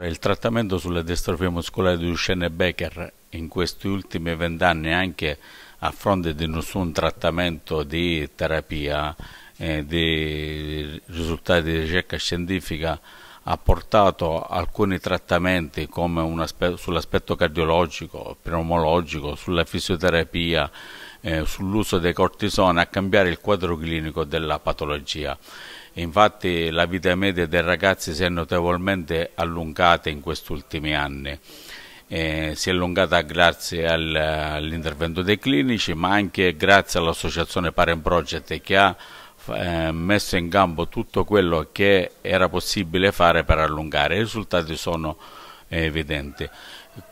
Il trattamento sulla distrofia muscolare di Duchenne Becker in questi ultimi vent'anni anche a fronte di nessun trattamento di terapia eh, di risultati di ricerca scientifica ha portato alcuni trattamenti come sull'aspetto cardiologico, pneumologico, sulla fisioterapia, eh, sull'uso dei cortisone a cambiare il quadro clinico della patologia infatti la vita media dei ragazzi si è notevolmente allungata in questi ultimi anni. Eh, si è allungata grazie al, all'intervento dei clinici, ma anche grazie all'associazione Parent Project che ha eh, messo in campo tutto quello che era possibile fare per allungare. I risultati sono eh, evidenti.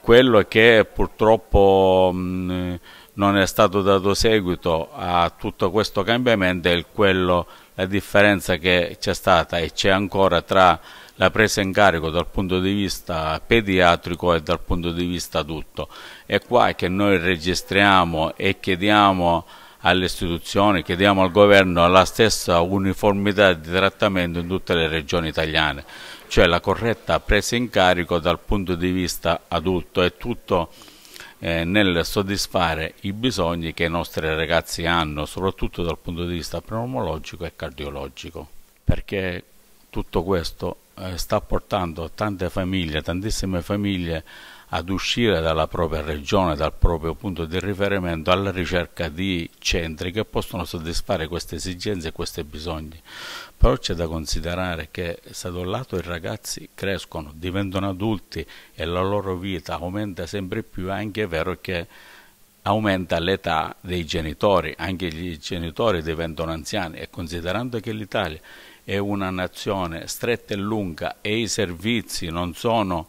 Quello che purtroppo mh, mm, non è stato dato seguito a tutto questo cambiamento è quello la differenza che c'è stata e c'è ancora tra la presa in carico dal punto di vista pediatrico e dal punto di vista adulto. È qua che noi registriamo e chiediamo alle istituzioni, chiediamo al governo la stessa uniformità di trattamento in tutte le regioni italiane, cioè la corretta presa in carico dal punto di vista adulto È tutto eh, nel soddisfare i bisogni che i nostri ragazzi hanno, soprattutto dal punto di vista pneumologico e cardiologico, perché tutto questo eh, sta portando tante famiglie, tantissime famiglie ad uscire dalla propria regione, dal proprio punto di riferimento alla ricerca di centri che possono soddisfare queste esigenze e questi bisogni. Però c'è da considerare che se da un lato i ragazzi crescono, diventano adulti e la loro vita aumenta sempre più, anche è vero che aumenta l'età dei genitori, anche i genitori diventano anziani e considerando che l'Italia è una nazione stretta e lunga e i servizi non sono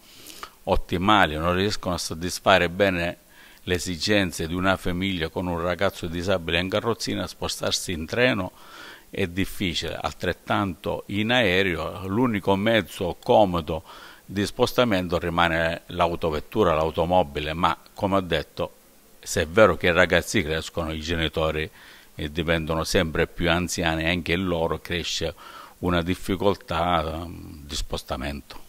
ottimali, non riescono a soddisfare bene le esigenze di una famiglia con un ragazzo disabile in carrozzina, spostarsi in treno è difficile, altrettanto in aereo l'unico mezzo comodo di spostamento rimane l'autovettura, l'automobile, ma come ho detto, se è vero che i ragazzi crescono, i genitori diventano sempre più anziani e anche loro cresce una difficoltà mm, di spostamento.